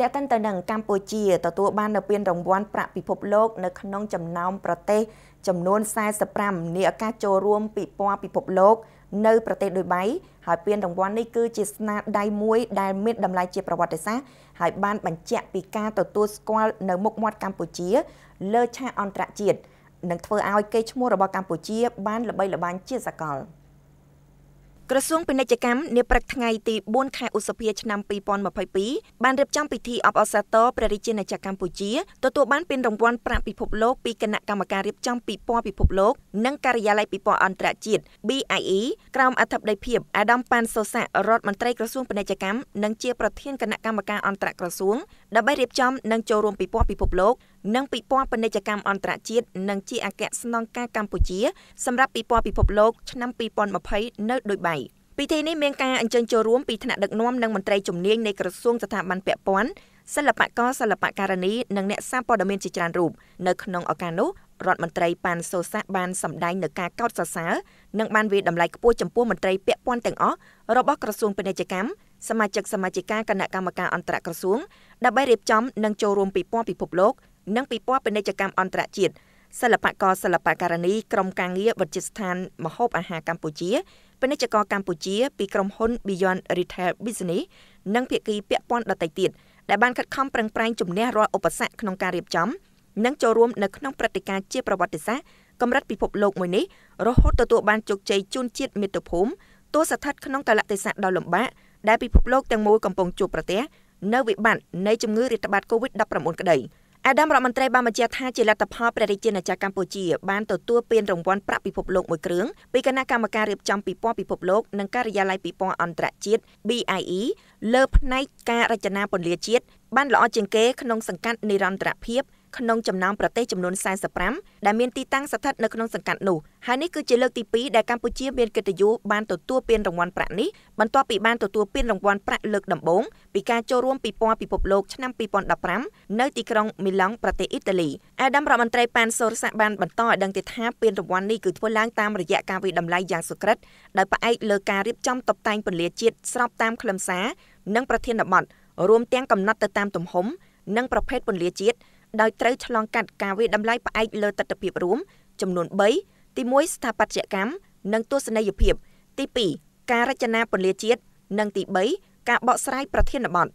តែកិនទៅនឹងកម្ពុជាទទួលបាននៅពានរង្វាន់ប្រាក់ពិភពលោកនៅក្នុង ចំណោមប្រទេសចំនួន45នាឱកាសចូលរួមពិព័រណ៍ពិភពលោកនៅប្រទេសដូចបៃហើយពានរង្វាន់នេះគឺជាស្នាដៃមួយដែលមានតម្លៃជាប្រវត្តិសាស្ត្រហើយបានបញ្ជាក់ពីការទទួលស្គាល់នៅមុខមាត់កម្ពុជាលើឆាកអន្តរជាតិនិងធ្វើឲ្យគេឈ្មោះរបស់កម្ពុជា បាន ល្បីល្បាញជាសកល។ក្រសួងពាណិជ្ជកម្មនាព្រឹកថ្ងៃទី4ខែឧសភាឆ្នាំ2022បានរៀបចំពិធីអបអរសាទរព្រះរាជាណាចក្រកម្ពុជាទទួលបានពានរង្វាន់ប្រាក់ពិភពលោកពីគណៈកម្មការរៀបចំពិព័រណ៍ពិភពលោកនិងការិយាល័យពិព័រណ៍អន្តរជាតិ BIE ក្រោមអធិបតីភាពអាដាមប៉ាន់សូសារដ្ឋមន្ត្រីក្រសួងពាណិជ្ជកម្មនិងជាប្រធានគណៈកម្មការអន្តរក្រសួងដើម្បីរៀបចំនិងចូលរួមពិព័រណ៍ពិភពលោកនិងពិព័រណ៍ពាណិជ្ជកម្មអន្តរជាតិនិងជាអគ្គស្នងការកម្ពុជាសម្រាប់ពិព័រណ៍ពិភពលោកឆ្នាំ2020នៅដូចបៃពិធីនេះមានការអញ្ជើញចូលរួមពីថ្នាក់ដឹកនាំនិងមន្ត្រីជំនាញនៃក្រសួងស្ថាប័នពាក់ព័ន្ធសិល្បករសិល្បករនីនិងអ្នកសារព័ត៌មានជាច្រើនរូបនៅក្នុងឱកាសនោះរដ្ឋមន្ត្រីប៉ាន់សូសាបានសម្ដែងនៅការកោតសរសើរនិងបានវាតម្លៃខ្ពស់ចំពោះមន្ត្រីពាក់ព័ន្ធទាំងអស់របស់ក្រសួងពាណិជ្ជកម្មសមាជិកសមាជិកាគណៈកម្មការអន្តរក្រសួងដើម្បីរៀបចំនិងចូលរួមពិព័រណ៍ពិភពលោកនិងពិព័រណ៍ពាណិជ្ជកម្មអន្តរជាតិសិល្បករសិល្បករនីក្រុមការងារវិទ្យាស្ថាន មហូបអាហារកម្ពុជាពាណិជ្ជករកម្ពុជា ពីក្រុមហ៊ុន Beyond Retail Business និងភាគីពាក់ព័ន្ធដទៃទៀតដែលបានខិតខំប្រឹងប្រែងជំនះរាល់ឧបសគ្គក្នុងការរៀបចំនិងចូលរួមនៅក្នុងព្រឹត្តិការណ៍ជាប្រវត្តិសាស្ត្រកម្រិតពិភពលោកមួយនេះរហូតទទួលបានជោគជ័យជូនជាតិមាតុភូមិទោះស្ថិតក្នុងកលៈទេសៈដ៏លំបាកដែលពិភពលោកទាំងមូលកំពុងជួបប្រទះនៅវិបត្តិនៃជំងឺរាតត្បាត COVID-19 ក្តី។អាដាមរដ្ឋមន្ត្រីបានបញ្ជាក់ថាជាលទ្ធផលព្រះរាជាណាចក្រកម្ពុជាបានទទួលពានរង្វាន់ប្រាក់ពិភពលោកមួយគ្រឿងពីគណៈកម្មការរៀបចំពិព័រណ៍ពិភពលោកនិងការិយាល័យពិព័រណ៍អន្តរជាតិ BIE លើផ្នែកការរចនាពន្លាជាតិបានល្អជាងគេក្នុងសង្កាត់និរន្តរភាពក្នុងចំណោមប្រទេសចំនួន45ដែលមានទីតាំងស្ថិតនៅក្នុងសង្កាត់នោះហើយនេះគឺជាលើកទី2ដែលកម្ពុជាមានកិត្តិយសបានទទួលពានរង្វាន់ប្រាក់នេះបន្ទាប់ពីបានទទួលពានរង្វាន់ប្រាក់លើកដំបូងពីការចូលរួមពិព័រណ៍ពិភពលោកឆ្នាំ2015នៅទីក្រុងមីឡង់ប្រទេសអ៊ីតាលីអាដាមរដ្ឋមន្ត្រីប៉ានសូរសាបានបន្តឲ្យដឹងទៀតថាពានរង្វាន់នេះគឺធ្វើឡើងតាមរយៈការវិដំឡៃយ៉ាងសុក្រិតដោយផ្អែកលើការរៀបចំតុបតែងពន្លាជាតិស្របតាមខ្លឹមសារនិងប្រធានបទរួមទាំងកំណត់ទៅតាមទំហំនិង ប្រភេទពន្លាជាតិដោយត្រូវឆ្លងកាត់ការវិតម្លៃផ្អែកលើទស្សនវិជ្ជារួមចំនួន3ទី1ស្ថាបត្យកម្មនិងទស្សនីយភាពទី2ការរចនាពន្លាជាតិនិងទី3ការបកស្រាយប្រធានបទឯ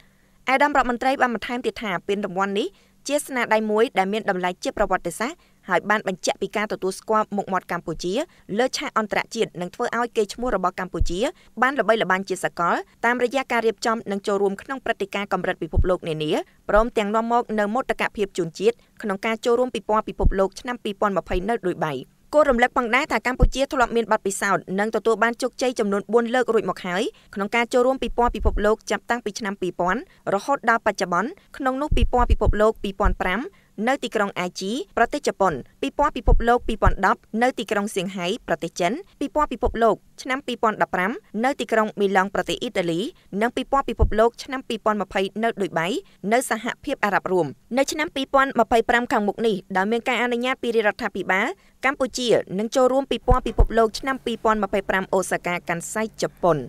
កឧត្តមរដ្ឋមន្ត្រីបាន បន្ថែមទៀតថាពានរង្វាន់នេះជាស្នាដៃមួយដែលមានតម្លៃជាប្រវត្តិសាស្ត្រហើយបានបញ្ជាក់ពីការទទួលស្គាល់មុខមាត់កម្ពុជាលើឆាកអន្តរជាតិនិងធ្វើឲ្យកេរ្តិ៍ឈ្មោះរបស់កម្ពុជាបានល្បីល្បាញជាសកលតាមរយៈការរៀបចំនិងចូលរួម ក្នុងព្រឹត្តិការណ៍កម្រិតពិភពលោកនានាព្រមទាំងនាំមកនូវមោទកភាពជូនជាតិក្នុងការចូលរួមពិព័រណ៍ពិភពលោកឆ្នាំ2020នៅដូចបីគួររំលឹកផងដែរថាកម្ពុជាធ្លាប់មានបទពិសោធន៍និងទទួលបានជោគជ័យចំនួន4លើករួចមកហើយក្នុងការចូលរួមពិព័រណ៍ពិភពលោកចាប់តាំងពីឆ្នាំ2000រហូតដល់បច្ចុប្បន្នក្នុងនោះពិព័រណ៍ពិភពលោក2005នៅទីក្រុងអាជីប្រទេសជប៉ុនពិព័រណ៍ពិភពលោក2010នៅទីក្រុងសៀងហៃប្រទេសចិនពិព័រណ៍ពិភពលោកឆ្នាំ2015នៅទីក្រុងមីឡង់ប្រទេសអ៊ីតាលី និងពិព័រណ៍ពិភពលោកឆ្នាំ2020នៅឌុយបៃនៅសហភាពអារ៉ាប់រួមនៅឆ្នាំ2025ខាងមុខនេះដោយមានការអនុញ្ញាតពីរាជរដ្ឋាភិបាលកម្ពុជានឹងចូលរួមពិព័រណ៍ពិភពលោកឆ្នាំ2025អូសាកាកាន់សៃជប៉ុន